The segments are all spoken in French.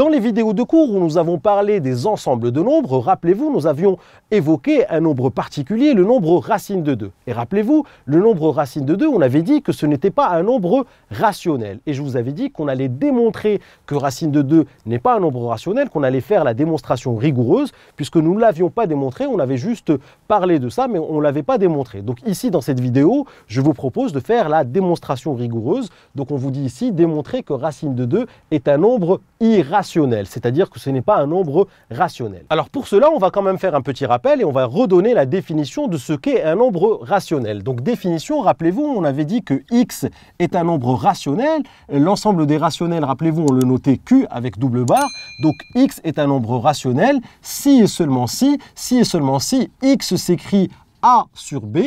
Dans les vidéos de cours où nous avons parlé des ensembles de nombres, rappelez-vous, nous avions évoqué un nombre particulier, le nombre racine de 2. Et rappelez-vous, le nombre racine de 2, on avait dit que ce n'était pas un nombre rationnel. Et je vous avais dit qu'on allait démontrer que racine de 2 n'est pas un nombre rationnel, qu'on allait faire la démonstration rigoureuse, puisque nous ne l'avions pas démontré, on avait juste parlé de ça, mais on ne l'avait pas démontré. Donc ici, dans cette vidéo, je vous propose de faire la démonstration rigoureuse. Donc on vous dit ici, démontrer que racine de 2 est un nombre irrationnel c'est-à-dire que ce n'est pas un nombre rationnel. Alors pour cela, on va quand même faire un petit rappel et on va redonner la définition de ce qu'est un nombre rationnel. Donc définition, rappelez-vous, on avait dit que x est un nombre rationnel, l'ensemble des rationnels, rappelez-vous, on le notait q avec double barre, donc x est un nombre rationnel si et seulement si, si et seulement si x s'écrit a sur B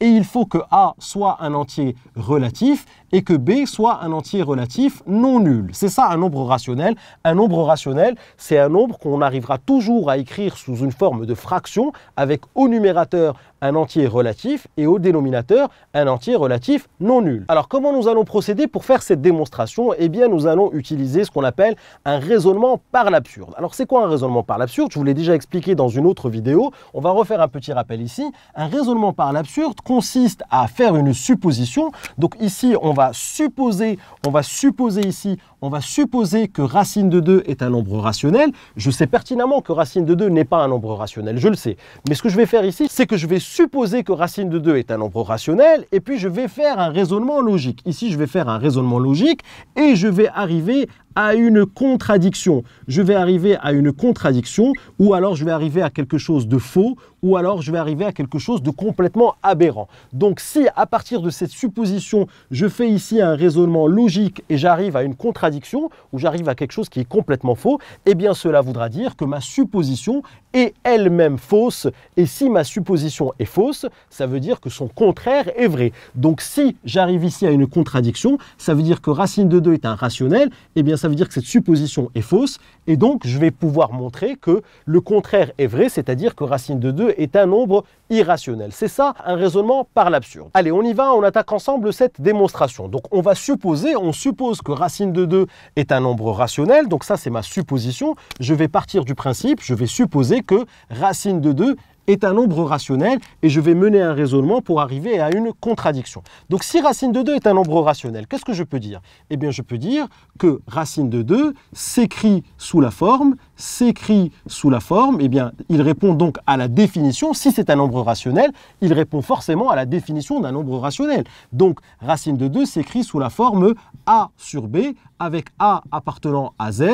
et il faut que A soit un entier relatif et que B soit un entier relatif non nul. C'est ça un nombre rationnel. Un nombre rationnel, c'est un nombre qu'on arrivera toujours à écrire sous une forme de fraction avec au numérateur un entier relatif et au dénominateur un entier relatif non nul. Alors comment nous allons procéder pour faire cette démonstration Eh bien nous allons utiliser ce qu'on appelle un raisonnement par l'absurde. Alors c'est quoi un raisonnement par l'absurde Je vous l'ai déjà expliqué dans une autre vidéo. On va refaire un petit rappel ici. Un raisonnement par l'absurde absurde consiste à faire une supposition. Donc ici, on va supposer, on va supposer ici, on va supposer que racine de 2 est un nombre rationnel. Je sais pertinemment que racine de 2 n'est pas un nombre rationnel, je le sais. Mais ce que je vais faire ici, c'est que je vais supposer que racine de 2 est un nombre rationnel et puis je vais faire un raisonnement logique. Ici, je vais faire un raisonnement logique et je vais arriver à à une contradiction. Je vais arriver à une contradiction, ou alors je vais arriver à quelque chose de faux, ou alors je vais arriver à quelque chose de complètement aberrant. Donc si à partir de cette supposition, je fais ici un raisonnement logique et j'arrive à une contradiction, ou j'arrive à quelque chose qui est complètement faux, eh bien cela voudra dire que ma supposition est elle-même fausse, et si ma supposition est fausse, ça veut dire que son contraire est vrai. Donc si j'arrive ici à une contradiction, ça veut dire que racine de 2 est un rationnel, eh bien ça veut dire que cette supposition est fausse, et donc je vais pouvoir montrer que le contraire est vrai, c'est-à-dire que racine de 2 est un nombre irrationnel. C'est ça un raisonnement par l'absurde. Allez, on y va, on attaque ensemble cette démonstration. Donc on va supposer, on suppose que racine de 2 est un nombre rationnel, donc ça c'est ma supposition. Je vais partir du principe, je vais supposer que racine de 2 est un nombre rationnel et je vais mener un raisonnement pour arriver à une contradiction. Donc si racine de 2 est un nombre rationnel, qu'est-ce que je peux dire Eh bien je peux dire que racine de 2 s'écrit sous la forme, s'écrit sous la forme, eh bien il répond donc à la définition, si c'est un nombre rationnel, il répond forcément à la définition d'un nombre rationnel. Donc racine de 2 s'écrit sous la forme A sur B, avec A appartenant à Z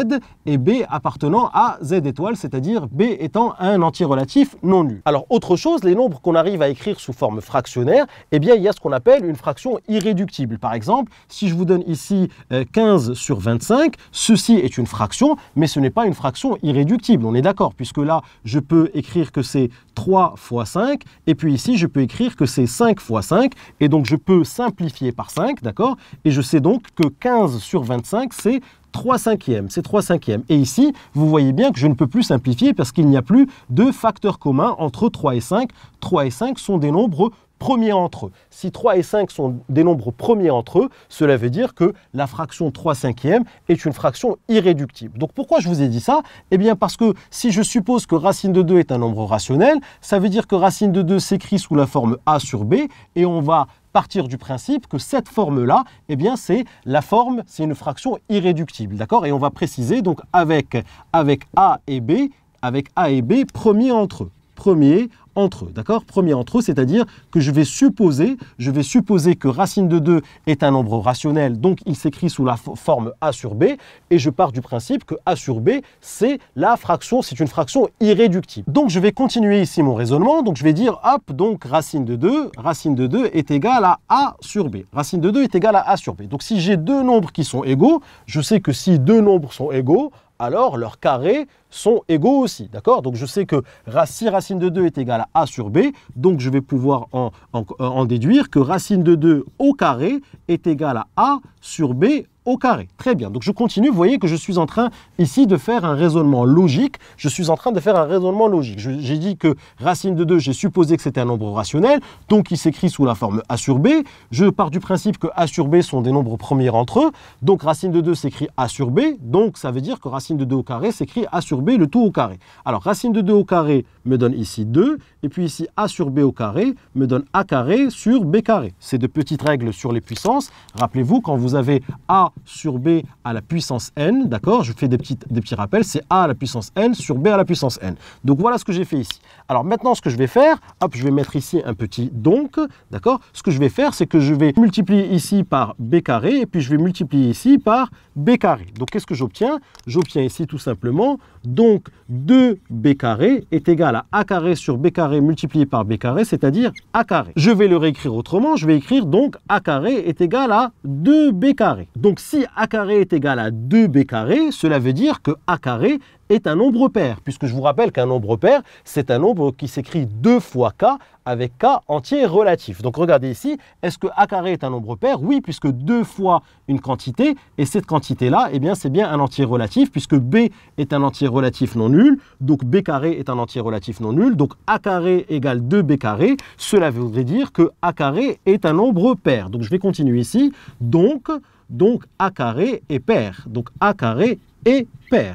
et B appartenant à Z étoile, c'est-à-dire B étant un entier relatif non nul. Alors autre chose, les nombres qu'on arrive à écrire sous forme fractionnaire, eh bien il y a ce qu'on appelle une fraction irréductible. Par exemple, si je vous donne ici 15 euh, sur 25, ceci est une fraction, mais ce n'est pas une fraction irréductible, on est d'accord, puisque là je peux écrire que c'est 3 fois 5, et puis ici je peux écrire que c'est 5 fois 5, et donc je peux simplifier par 5, d'accord Et je sais donc que 15 sur 25 c'est 3 cinquièmes. C'est 3 cinquièmes. Et ici, vous voyez bien que je ne peux plus simplifier parce qu'il n'y a plus de facteurs communs entre 3 et 5. 3 et 5 sont des nombres Premier entre eux. Si 3 et 5 sont des nombres premiers entre eux, cela veut dire que la fraction 3 cinquième est une fraction irréductible. Donc pourquoi je vous ai dit ça Eh bien parce que si je suppose que racine de 2 est un nombre rationnel, ça veut dire que racine de 2 s'écrit sous la forme a sur b et on va partir du principe que cette forme-là, eh bien, c'est la forme, c'est une fraction irréductible, d'accord Et on va préciser donc avec, avec A et B, avec A et B, premiers entre eux premier entre eux, d'accord Premier entre eux, c'est-à-dire que je vais supposer, je vais supposer que racine de 2 est un nombre rationnel, donc il s'écrit sous la forme a sur b, et je pars du principe que a sur b, c'est la fraction, c'est une fraction irréductible. Donc je vais continuer ici mon raisonnement, donc je vais dire, hop, donc racine de 2, racine de 2 est égale à a sur b. Racine de 2 est égale à a sur b. Donc si j'ai deux nombres qui sont égaux, je sais que si deux nombres sont égaux, alors leurs carrés sont égaux aussi. D'accord Donc je sais que racine racine de 2 est égal à a sur b, donc je vais pouvoir en, déduire que racine de 2 au carré est égal à a sur b au carré. Très bien, donc je continue, vous voyez que je suis en train ici de faire un raisonnement logique, je suis en train de faire un raisonnement logique. J'ai dit que racine de 2, j'ai supposé que c'était un nombre rationnel, donc il s'écrit sous la forme a sur b, je pars du principe que a sur b sont des nombres premiers entre eux, donc racine de 2 s'écrit a sur b, donc ça veut dire que racine de 2 au carré s'écrit a sur b, le tout au carré. Alors racine de 2 au carré me donne ici 2, et puis ici a sur b au carré me donne a carré sur b carré. C'est de petites règles sur les puissances, rappelez-vous quand vous avez a sur B à la puissance n, d'accord Je fais des, petites, des petits rappels, c'est A à la puissance n sur B à la puissance n. Donc voilà ce que j'ai fait ici. Alors maintenant, ce que je vais faire, hop, je vais mettre ici un petit donc, d'accord Ce que je vais faire, c'est que je vais multiplier ici par B carré, et puis je vais multiplier ici par B carré. Donc qu'est-ce que j'obtiens J'obtiens ici tout simplement, donc 2B carré est égal à A carré sur B carré multiplié par B carré, c'est-à-dire A carré. Je vais le réécrire autrement, je vais écrire donc A carré est égal à 2B carré. Donc si a carré est égal à 2b cela veut dire que a carré est un nombre pair, puisque je vous rappelle qu'un nombre pair, c'est un nombre qui s'écrit 2 fois k avec K entier relatif. Donc regardez ici, est-ce que A carré est un nombre pair Oui, puisque deux fois une quantité, et cette quantité-là, eh bien c'est bien un entier relatif, puisque B est un entier relatif non nul, donc B carré est un entier relatif non nul, donc A carré égale 2B carré, cela voudrait dire que A carré est un nombre pair. Donc je vais continuer ici, donc, donc A carré est pair, donc A carré et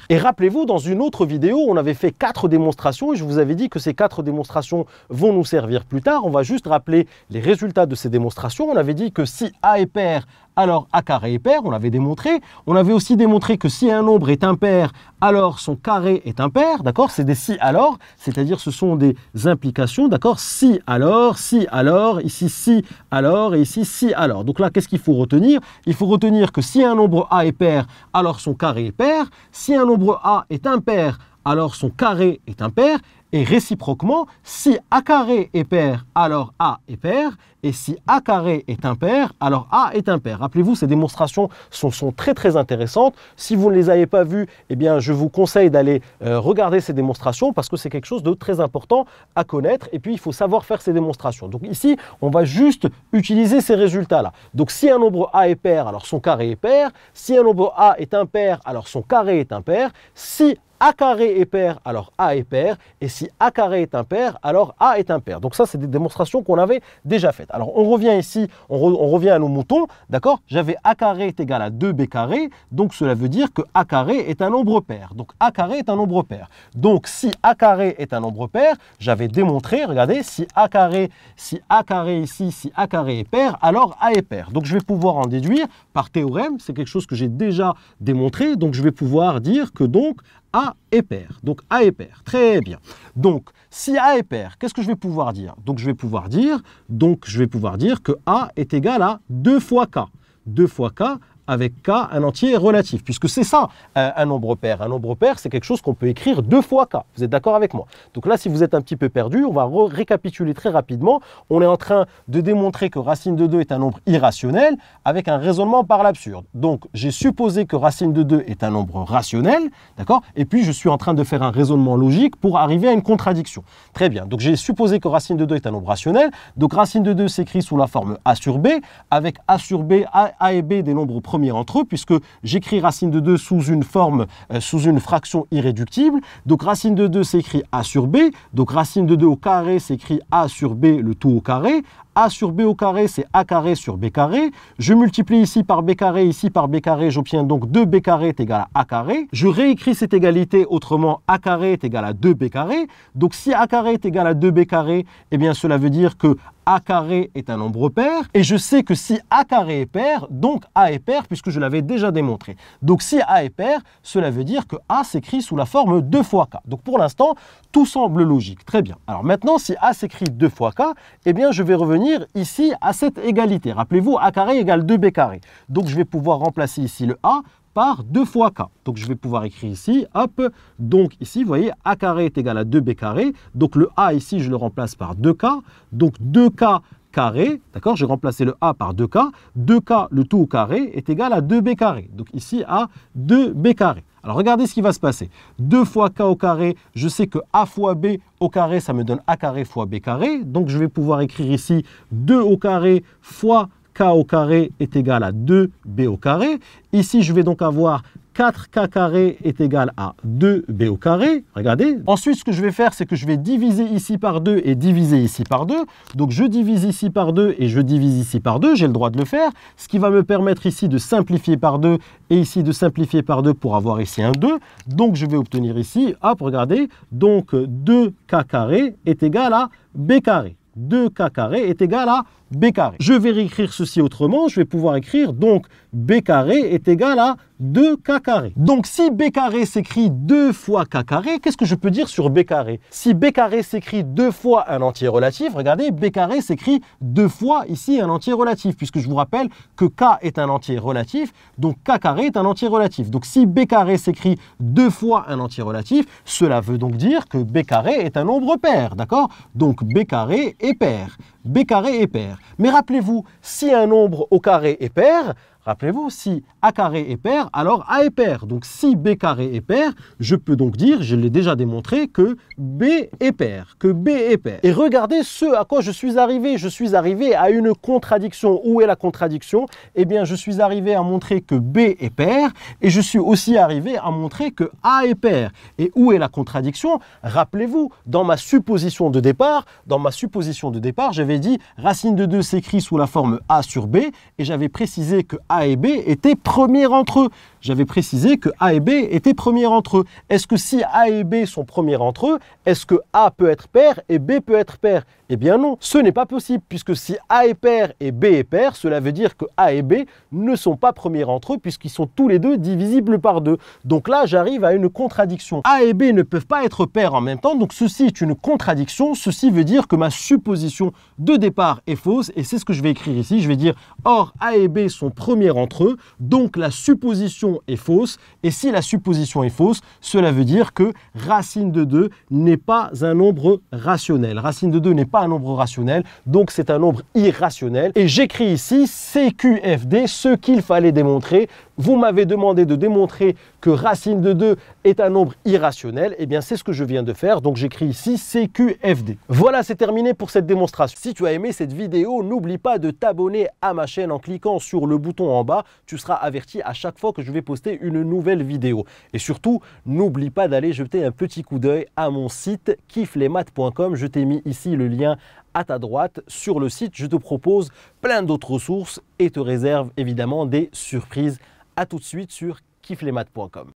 Et rappelez-vous, dans une autre vidéo, on avait fait quatre démonstrations et je vous avais dit que ces quatre démonstrations vont nous servir plus tard. On va juste rappeler les résultats de ces démonstrations. On avait dit que si A est pair, alors A carré est pair, on l'avait démontré. On avait aussi démontré que si un nombre est impair, alors son carré est impair, d'accord C'est des si alors, c'est-à-dire ce sont des implications, d'accord Si alors, si alors, ici si alors et ici si alors. Donc là, qu'est-ce qu'il faut retenir Il faut retenir que si un nombre A est pair, alors son carré est pair. Si un nombre A est impair, alors son carré est impair. Et réciproquement, si A carré est pair, alors A est pair. Et si A carré est impair, alors A est impair. Rappelez-vous, ces démonstrations sont, très très intéressantes. Si vous ne les avez pas vues, eh bien, je vous conseille d'aller euh, regarder ces démonstrations parce que c'est quelque chose de très important à connaître. Et puis, il faut savoir faire ces démonstrations. Donc ici, on va juste utiliser ces résultats-là. Donc si un nombre A est pair, alors son carré est pair. Si un nombre A est impair, alors son carré est impair. Si a carré est pair, alors A est pair. Et si A carré est impair, alors A est impair. Donc ça, c'est des démonstrations qu'on avait déjà faites. Alors on revient ici, on, revient à nos moutons, d'accord J'avais A carré est égal à 2B carré, donc cela veut dire que A carré est un nombre pair. Donc A carré est un nombre pair. Donc si A carré est un nombre pair, j'avais démontré, regardez, si A carré, si A carré ici, si A carré est pair, alors A est pair. Donc je vais pouvoir en déduire par théorème, c'est quelque chose que j'ai déjà démontré, donc je vais pouvoir dire que donc a est pair. Donc A est pair. Très bien. Donc si A est pair, qu'est-ce que je vais pouvoir dire Donc je vais pouvoir dire donc je vais pouvoir dire que A est égal à 2 fois K. 2 fois K, avec K, un entier relatif, puisque c'est ça euh, un, nombre pair. Un nombre pair, c'est quelque chose qu'on peut écrire deux fois K. Vous êtes d'accord avec moi Donc là, si vous êtes un petit peu perdu, on va récapituler très rapidement. On est en train de démontrer que racine de 2 est un nombre irrationnel avec un raisonnement par l'absurde. Donc, j'ai supposé que racine de 2 est un nombre rationnel, d'accord Et puis, je suis en train de faire un raisonnement logique pour arriver à une contradiction. Très bien. Donc, j'ai supposé que racine de 2 est un nombre rationnel. Donc, racine de 2 s'écrit sous la forme A sur B, avec A sur B, A, a et B des nombres premiers entre eux, puisque j'écris racine de 2 sous une forme, euh, sous une fraction irréductible. Donc racine de 2 s'écrit a sur b, donc racine de 2 au carré s'écrit a sur b, le tout au carré. A sur B au carré, c'est A carré sur B carré. Je multiplie ici par B carré, ici par B carré. J'obtiens donc 2B carré est égal à A carré. Je réécris cette égalité autrement. A carré est égal à 2B carré. Donc si A carré est égal à 2B carré, eh bien cela veut dire que a carré est un nombre pair, et je sais que si a carré est pair, donc a est pair, puisque je l'avais déjà démontré. Donc si a est pair, cela veut dire que a s'écrit sous la forme 2 fois k. Donc pour l'instant, tout semble logique. Très bien. Alors maintenant, si a s'écrit 2 fois k, eh bien je vais revenir ici à cette égalité. Rappelez-vous, A carré égale 2B carré. Donc je vais pouvoir remplacer ici le A par 2 fois k. Donc je vais pouvoir écrire ici, hop, donc ici, vous voyez, a carré est égal à 2b carré. Donc le a ici, je le remplace par 2k. Donc 2k carré, d'accord J'ai remplacé le a par 2k. 2k, le tout au carré, est égal à 2b carré. Donc ici, a 2b carré. Alors regardez ce qui va se passer. 2 fois k au carré, je sais que a fois b au carré, ça me donne a carré fois b carré. Donc je vais pouvoir écrire ici 2 au carré fois k au carré est égal à 2b au carré. Ici, je vais donc avoir 4k carré est égal à 2b au carré, regardez. Ensuite, ce que je vais faire, c'est que je vais diviser ici par 2 et diviser ici par 2. Donc je divise ici par 2 et je divise ici par 2, j'ai le droit de le faire, ce qui va me permettre ici de simplifier par 2 et ici de simplifier par 2 pour avoir ici un 2. Donc je vais obtenir ici, hop, regardez, donc 2k carré est égal à b carré. 2k carré est égal à b carré. Je vais réécrire ceci autrement, je vais pouvoir écrire donc b carré est égal à 2k carré. Donc si b carré s'écrit 2 fois k carré, qu'est-ce que je peux dire sur b carré Si b carré s'écrit 2 fois un entier relatif, regardez, b carré s'écrit 2 fois ici un entier relatif, puisque je vous rappelle que k est un entier relatif, donc k carré est un entier relatif. Donc si b carré s'écrit 2 fois un entier relatif, cela veut donc dire que b carré est un nombre pair, d'accord Donc b carré est pair b carré est pair. Mais rappelez-vous, si un nombre au carré est pair, rappelez-vous, si a carré est pair, alors a est pair. Donc si b carré est pair, je peux donc dire, je l'ai déjà démontré, que b est pair, que b est pair. Et regardez ce à quoi je suis arrivé. Je suis arrivé à une contradiction. Où est la contradiction Eh bien, je suis arrivé à montrer que b est pair et je suis aussi arrivé à montrer que a est pair. Et où est la contradiction Rappelez-vous, dans ma supposition de départ, dans ma supposition de départ, j'avais dit racine de 2 s'écrit sous la forme a sur b, et j'avais précisé que a et b étaient premiers entre eux. J'avais précisé que a et b étaient premiers entre eux. Est-ce que si a et b sont premiers entre eux, est-ce que a peut être pair et b peut être pair Eh bien non, ce n'est pas possible, puisque si a est pair et b est pair, cela veut dire que a et b ne sont pas premiers entre eux, puisqu'ils sont tous les deux divisibles par deux. Donc là, j'arrive à une contradiction. a et b ne peuvent pas être pairs en même temps, donc ceci est une contradiction. Ceci veut dire que ma supposition de départ est fausse et c'est ce que je vais écrire ici. Je vais dire or A et B sont premiers entre eux, donc la supposition est fausse et si la supposition est fausse, cela veut dire que racine de 2 n'est pas un nombre rationnel. Racine de 2 n'est pas un nombre rationnel, donc c'est un nombre irrationnel et j'écris ici CQFD ce qu'il fallait démontrer vous m'avez demandé de démontrer que racine de 2 est un nombre irrationnel. Eh bien, c'est ce que je viens de faire. Donc, j'écris ici CQFD. Voilà, c'est terminé pour cette démonstration. Si tu as aimé cette vidéo, n'oublie pas de t'abonner à ma chaîne en cliquant sur le bouton en bas. Tu seras averti à chaque fois que je vais poster une nouvelle vidéo. Et surtout, n'oublie pas d'aller jeter un petit coup d'œil à mon site kifflesmaths.com. Je t'ai mis ici le lien à ta droite sur le site. Je te propose plein d'autres ressources et te réserve évidemment des surprises a tout de suite sur kifflemath.com.